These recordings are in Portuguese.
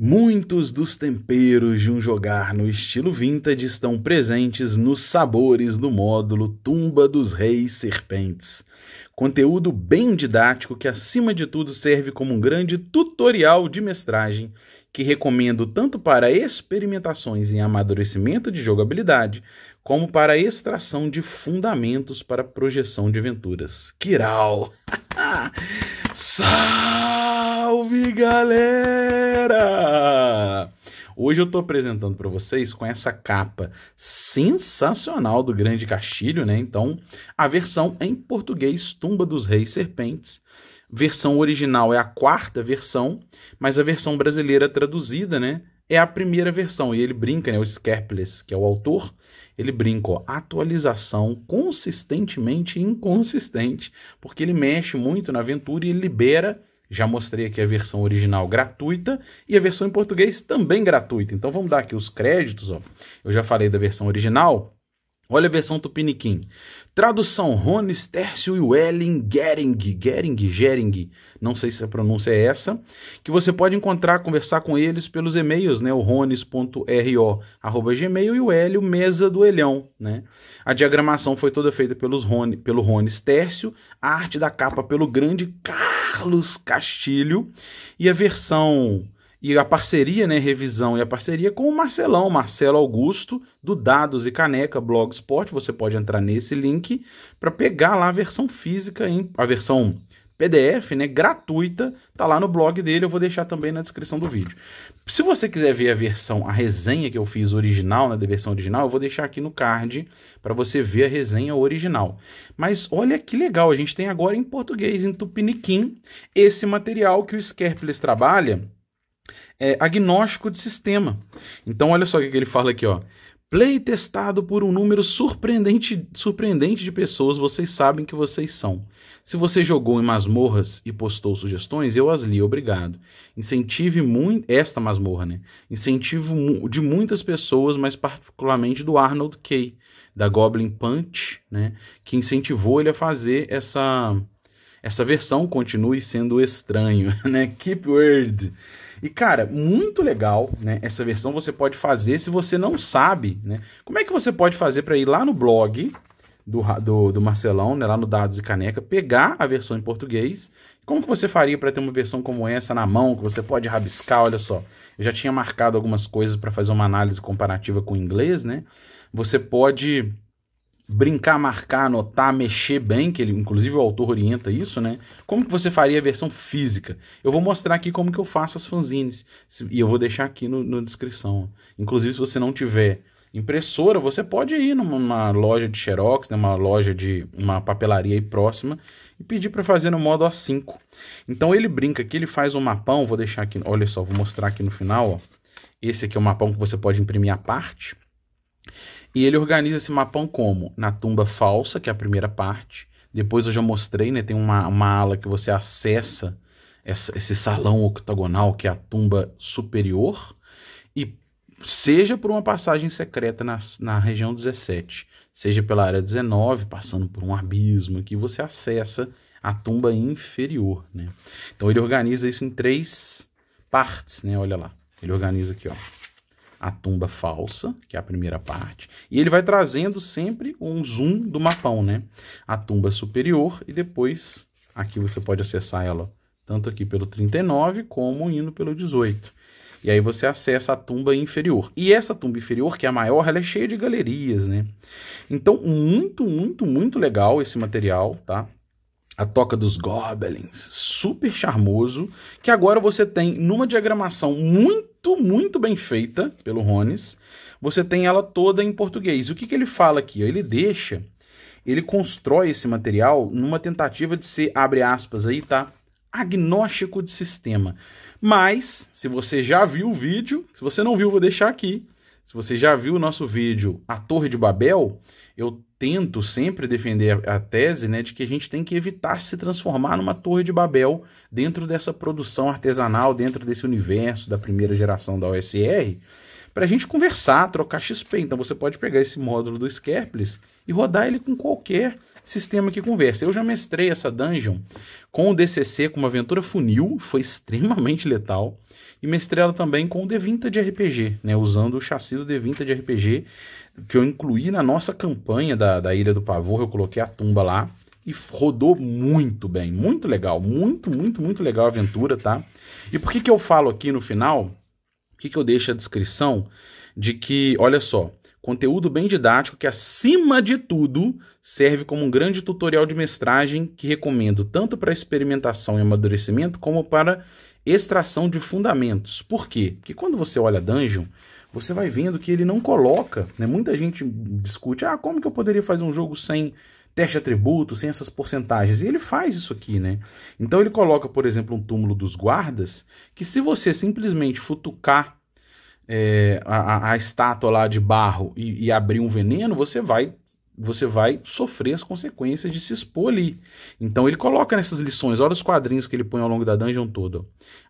Muitos dos temperos de um jogar no estilo vintage estão presentes nos sabores do módulo Tumba dos Reis Serpentes. Conteúdo bem didático que, acima de tudo, serve como um grande tutorial de mestragem que recomendo tanto para experimentações em amadurecimento de jogabilidade, como para extração de fundamentos para projeção de aventuras. Kiral! Sai! Salve galera! Hoje eu estou apresentando para vocês com essa capa sensacional do Grande Castilho, né? Então, a versão em português Tumba dos Reis Serpentes. Versão original é a quarta versão, mas a versão brasileira traduzida, né? É a primeira versão e ele brinca, né? O Skerples, que é o autor, ele brinca, ó, atualização consistentemente inconsistente, porque ele mexe muito na aventura e libera já mostrei aqui a versão original gratuita e a versão em português também gratuita. Então vamos dar aqui os créditos. Ó. Eu já falei da versão original, Olha a versão Tupiniquim. Tradução: Rones, Tércio e Wellen Gering. Gering, Gering. Não sei se a pronúncia é essa. Que você pode encontrar, conversar com eles pelos e-mails, né? O rones.ro.gmail e o Hélio Mesa do Elhão, né? A diagramação foi toda feita pelos Rony, pelo Rones Tércio. A arte da capa pelo grande Carlos Castilho. E a versão e a parceria, né, revisão e a parceria com o Marcelão, Marcelo Augusto, do Dados e Caneca Blogspot. Você pode entrar nesse link para pegar lá a versão física, hein, a versão PDF, né, gratuita, tá lá no blog dele, eu vou deixar também na descrição do vídeo. Se você quiser ver a versão, a resenha que eu fiz original, na né, versão original, eu vou deixar aqui no card para você ver a resenha original. Mas olha que legal, a gente tem agora em português, em tupiniquim, esse material que o Skerples trabalha, é, agnóstico de sistema. Então, olha só o que ele fala aqui, ó. Play testado por um número surpreendente, surpreendente de pessoas, vocês sabem que vocês são. Se você jogou em masmorras e postou sugestões, eu as li, obrigado. Incentive muito. Esta masmorra, né? Incentivo de muitas pessoas, mas particularmente do Arnold Kay, da Goblin Punch, né? Que incentivou ele a fazer essa, essa versão. Continue sendo estranho, né? Keep weird. E cara, muito legal, né? Essa versão você pode fazer se você não sabe, né? Como é que você pode fazer para ir lá no blog do, do, do, Marcelão, né, lá no Dados e Caneca, pegar a versão em português. Como que você faria para ter uma versão como essa na mão, que você pode rabiscar, olha só. Eu já tinha marcado algumas coisas para fazer uma análise comparativa com o inglês, né? Você pode brincar, marcar, anotar, mexer bem, que ele, inclusive o autor orienta isso, né? Como que você faria a versão física? Eu vou mostrar aqui como que eu faço as fanzines e eu vou deixar aqui no, na descrição. Inclusive, se você não tiver impressora, você pode ir numa, numa loja de xerox, numa né? loja de uma papelaria aí próxima e pedir para fazer no modo A5. Então ele brinca aqui, ele faz um mapão, vou deixar aqui, olha só, vou mostrar aqui no final, ó. Esse aqui é o um mapão que você pode imprimir a parte. E ele organiza esse mapão como? Na tumba falsa, que é a primeira parte. Depois eu já mostrei, né? Tem uma, uma ala que você acessa essa, esse salão octogonal que é a tumba superior. E seja por uma passagem secreta na, na região 17, seja pela área 19, passando por um abismo aqui, você acessa a tumba inferior, né? Então ele organiza isso em três partes, né? Olha lá. Ele organiza aqui, ó a tumba falsa, que é a primeira parte, e ele vai trazendo sempre um zoom do mapão, né? A tumba superior e depois aqui você pode acessar ela tanto aqui pelo 39 como indo pelo 18. E aí você acessa a tumba inferior. E essa tumba inferior, que é a maior, ela é cheia de galerias, né? Então, muito, muito, muito legal esse material, tá? a Toca dos Goblins, super charmoso, que agora você tem numa diagramação muito, muito bem feita pelo Rones, você tem ela toda em português. O que, que ele fala aqui? Ele deixa, ele constrói esse material numa tentativa de ser, abre aspas aí, tá? Agnóstico de sistema. Mas, se você já viu o vídeo, se você não viu, vou deixar aqui. Se você já viu o nosso vídeo A Torre de Babel, eu tento sempre defender a, a tese né, de que a gente tem que evitar se transformar numa torre de Babel dentro dessa produção artesanal, dentro desse universo da primeira geração da OSR, para a gente conversar, trocar XP. Então você pode pegar esse módulo do Skerplis e rodar ele com qualquer sistema que conversa. Eu já mestrei essa dungeon com o DCC, com uma aventura funil, foi extremamente letal. E mestrei ela também com o D20 de RPG, né, usando o chassi do D20 de RPG, que eu incluí na nossa campanha da, da Ilha do Pavor, eu coloquei a tumba lá. E rodou muito bem, muito legal, muito, muito, muito legal a aventura, tá? E por que, que eu falo aqui no final, por que, que eu deixo a descrição de que, olha só, Conteúdo bem didático que, acima de tudo, serve como um grande tutorial de mestragem que recomendo tanto para experimentação e amadurecimento como para extração de fundamentos. Por quê? Porque quando você olha Dungeon, você vai vendo que ele não coloca, né? Muita gente discute, ah, como que eu poderia fazer um jogo sem teste atributo, sem essas porcentagens. E ele faz isso aqui, né? Então ele coloca, por exemplo, um túmulo dos guardas, que se você simplesmente futucar é, a, a, estátua lá de barro e, e abrir um veneno, você vai você vai sofrer as consequências de se expor ali. Então ele coloca nessas lições, olha os quadrinhos que ele põe ao longo da dungeon toda.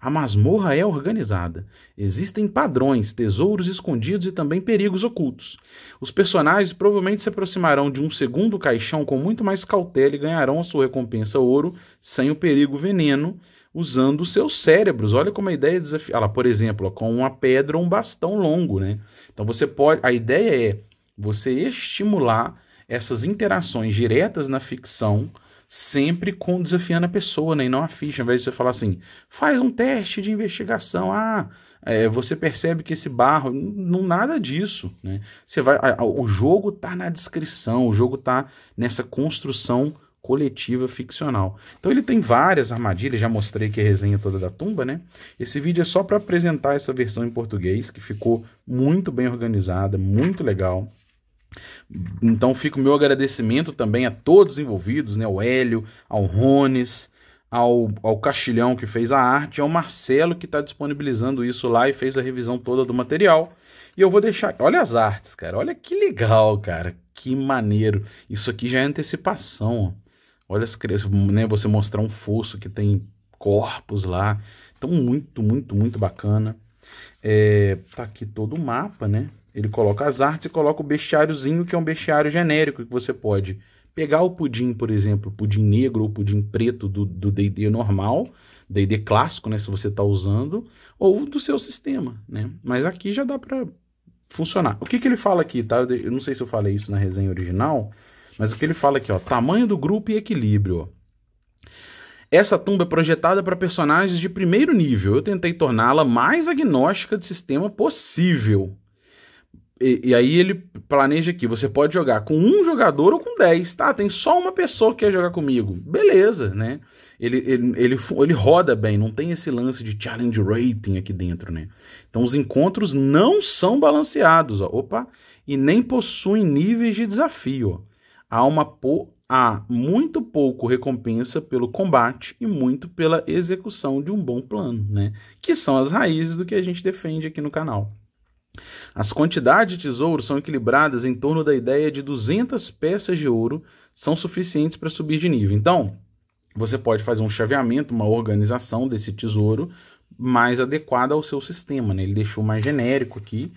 A masmorra é organizada. Existem padrões, tesouros escondidos e também perigos ocultos. Os personagens provavelmente se aproximarão de um segundo caixão com muito mais cautela e ganharão a sua recompensa ouro sem o perigo veneno usando os seus cérebros. Olha como a ideia é desafiada. Ah, por exemplo, com uma pedra ou um bastão longo, né? Então você pode. A ideia é você estimular essas interações diretas na ficção, sempre com desafiando a pessoa, né? E não a ficha. Ao invés de você falar assim, faz um teste de investigação. Ah, é, você percebe que esse barro não nada disso né você vai a, a, o jogo tá na descrição o jogo tá nessa construção coletiva ficcional. Então ele tem várias armadilhas, já mostrei que é a resenha toda da tumba, né? Esse vídeo é só para apresentar essa versão em português, que ficou muito bem organizada, muito legal. Então fica o meu agradecimento também a todos envolvidos, né? O Hélio, ao Rones, ao, ao Castilhão que fez a arte, ao Marcelo que está disponibilizando isso lá e fez a revisão toda do material. E eu vou deixar. Olha as artes, cara. Olha que legal, cara. Que maneiro. Isso aqui já é antecipação. Ó. Olha as crianças, né? Você mostrar um fosso que tem corpos lá. Então, muito, muito, muito bacana. É, tá aqui todo o mapa, né? Ele coloca as artes e coloca o bestiáriozinho, que é um bestiário genérico que você pode pegar o pudim, por exemplo, pudim negro ou pudim preto do D&D normal, D&D clássico, né, se você está usando, ou do seu sistema, né? Mas aqui já dá para funcionar. O que, que ele fala aqui, tá? Eu não sei se eu falei isso na resenha original, mas o que ele fala aqui, ó, tamanho do grupo e equilíbrio. Essa tumba é projetada para personagens de primeiro nível. Eu tentei torná-la mais agnóstica de sistema possível. E, e, aí ele planeja aqui: você pode jogar com um jogador ou com dez, tá? Tem só uma pessoa que quer jogar comigo. Beleza, né? Ele, ele, ele, ele roda bem, não tem esse lance de challenge rating aqui dentro, né? Então os encontros não são balanceados, ó. Opa! E nem possuem níveis de desafio, ó há uma po há muito pouco recompensa pelo combate e muito pela execução de um bom plano, né? Que são as raízes do que a gente defende aqui no canal. As quantidades de tesouro são equilibradas em torno da ideia de 200 peças de ouro são suficientes para subir de nível. Então, você pode fazer um chaveamento, uma organização desse tesouro mais adequada ao seu sistema, né? Ele deixou mais genérico aqui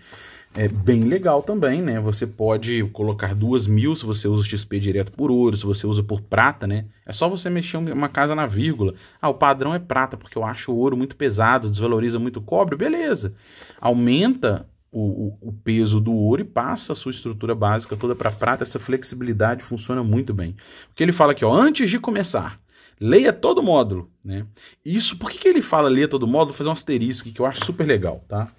é bem legal também, né? Você pode colocar duas mil se você usa o XP direto por ouro, se você usa por prata, né? É só você mexer uma casa na vírgula. Ah, o padrão é prata, porque eu acho o ouro muito pesado, desvaloriza muito o cobre, beleza. Aumenta o, o, o peso do ouro e passa a sua estrutura básica toda para prata. Essa flexibilidade funciona muito bem. O que ele fala aqui, ó, antes de começar, leia todo módulo, né? Isso, por que, que ele fala leia todo módulo? Vou fazer um asterisco aqui, que eu acho super legal, tá?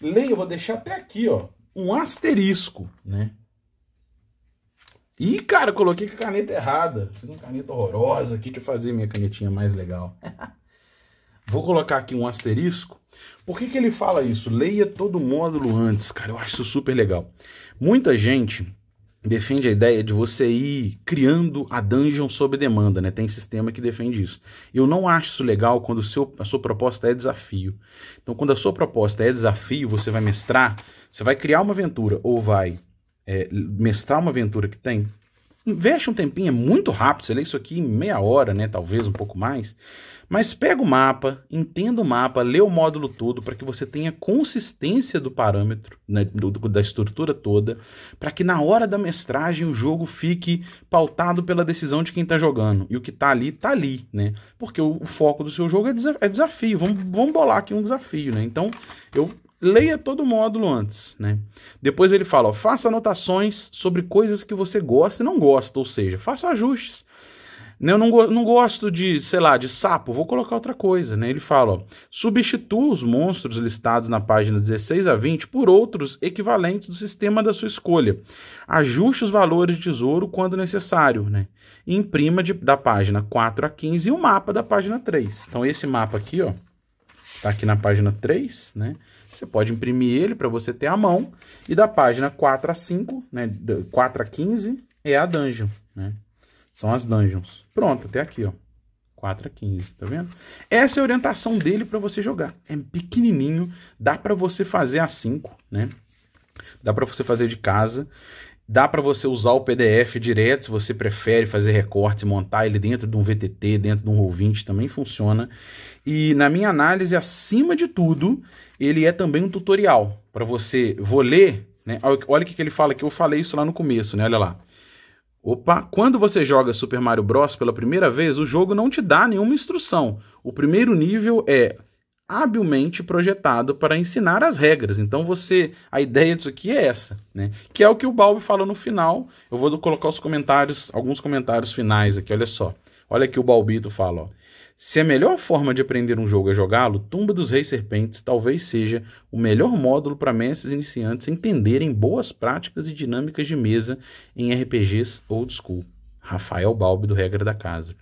Leia, eu vou deixar até aqui, ó, um asterisco, né? Ih, cara, coloquei com caneta errada. Fiz uma caneta horrorosa aqui, deixa eu fazer minha canetinha mais legal. Vou colocar aqui um asterisco. Por que, que ele fala isso? Leia todo o módulo antes, cara. Eu acho isso super legal. Muita gente defende a ideia de você ir criando a dungeon sob demanda, né? Tem sistema que defende isso. Eu não acho isso legal quando seu, a sua proposta é desafio. Então, quando a sua proposta é desafio, você vai mestrar, você vai criar uma aventura ou vai é, mestrar uma aventura que tem Investe um tempinho, é muito rápido, você lê isso aqui em meia hora, né? Talvez um pouco mais. Mas pega o mapa, entenda o mapa, lê o módulo todo para que você tenha consistência do parâmetro, né, do, da estrutura toda, para que na hora da mestragem o jogo fique pautado pela decisão de quem está jogando. E o que está ali, está ali, né? Porque o, o, foco do seu jogo é, desa é desafio. Vamos, vamos bolar aqui um desafio, né? Então, eu leia todo o módulo antes, né? Depois ele fala, ó, faça anotações sobre coisas que você gosta e não gosta, ou seja, faça ajustes. Né, eu não, não gosto de, sei lá, de sapo, vou colocar outra coisa, né? Ele fala, ó, substitua os monstros listados na página 16 a 20 por outros equivalentes do sistema da sua escolha. Ajuste os valores de tesouro quando necessário, né? imprima de, da página 4 a 15 o mapa da página 3. Então esse mapa aqui, ó, Tá aqui na página 3, né? Você pode imprimir ele para você ter a mão. E da página 4 a 5, né? 4 a 15 é a dungeon, né? São as dungeons. Pronto, até aqui, ó. 4 a 15, tá vendo? Essa é a orientação dele para você jogar. É pequenininho, dá para você fazer a 5, né? Dá para você fazer de casa. Dá para você usar o PDF direto, se você prefere fazer recortes, montar ele dentro de um VTT, dentro de um Roll20, também funciona. E na minha análise, acima de tudo, ele é também um tutorial para você, vou ler, né? Olha o que, que ele fala, que eu falei isso lá no começo, né? Olha lá. Opa, quando você joga Super Mario Bros pela primeira vez, o jogo não te dá nenhuma instrução. O primeiro nível é habilmente projetado para ensinar as regras. Então você, a ideia disso aqui é essa, né? Que é o que o Balbi fala no final. Eu vou colocar os comentários, alguns comentários finais aqui, olha só. Olha que o Balbito fala, ó. Se a melhor forma de aprender um jogo é jogá-lo, Tumba dos Reis Serpentes talvez seja o melhor módulo para mestres iniciantes entenderem boas práticas e dinâmicas de mesa em RPGs old school. Rafael Balbi, do Regra da Casa.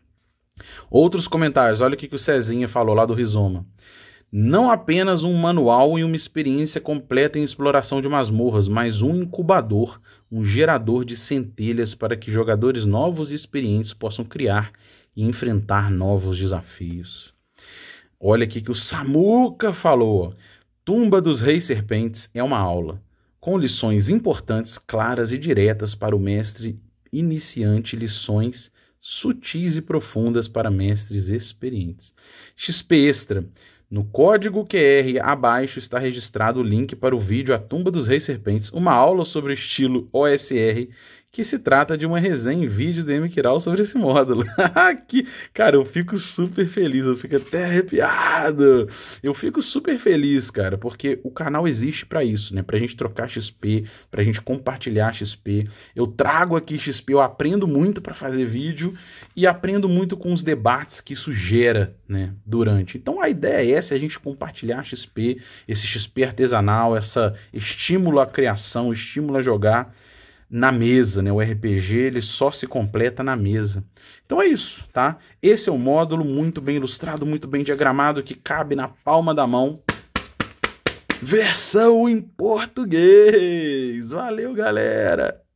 Outros comentários, olha o que, que o Cezinha falou lá do Rizoma não apenas um manual e uma experiência completa em exploração de masmorras, mas um incubador, um gerador de centelhas para que jogadores novos e experientes possam criar e enfrentar novos desafios. Olha aqui que o Samuca falou: Tumba dos Reis Serpentes é uma aula, com lições importantes, claras e diretas para o mestre iniciante, lições sutis e profundas para mestres experientes. XP Extra. No código QR abaixo está registrado o link para o vídeo A Tumba dos Reis Serpentes, uma aula sobre o estilo OSR que se trata de uma resenha em vídeo do MQuiral sobre esse módulo. que, cara, eu fico super feliz, eu fico até arrepiado. Eu fico super feliz, cara, porque o canal existe para isso, né? Pra gente trocar XP, pra gente compartilhar XP. Eu trago aqui XP, eu aprendo muito para fazer vídeo e aprendo muito com os debates que isso gera, né, durante. Então a ideia é essa, é a gente compartilhar XP, esse XP artesanal, essa estímulo à criação, estímulo a jogar na mesa, né? O RPG ele só se completa na mesa. Então é isso, tá? Esse é o um módulo muito bem ilustrado, muito bem diagramado que cabe na palma da mão. Versão em português. Valeu, galera.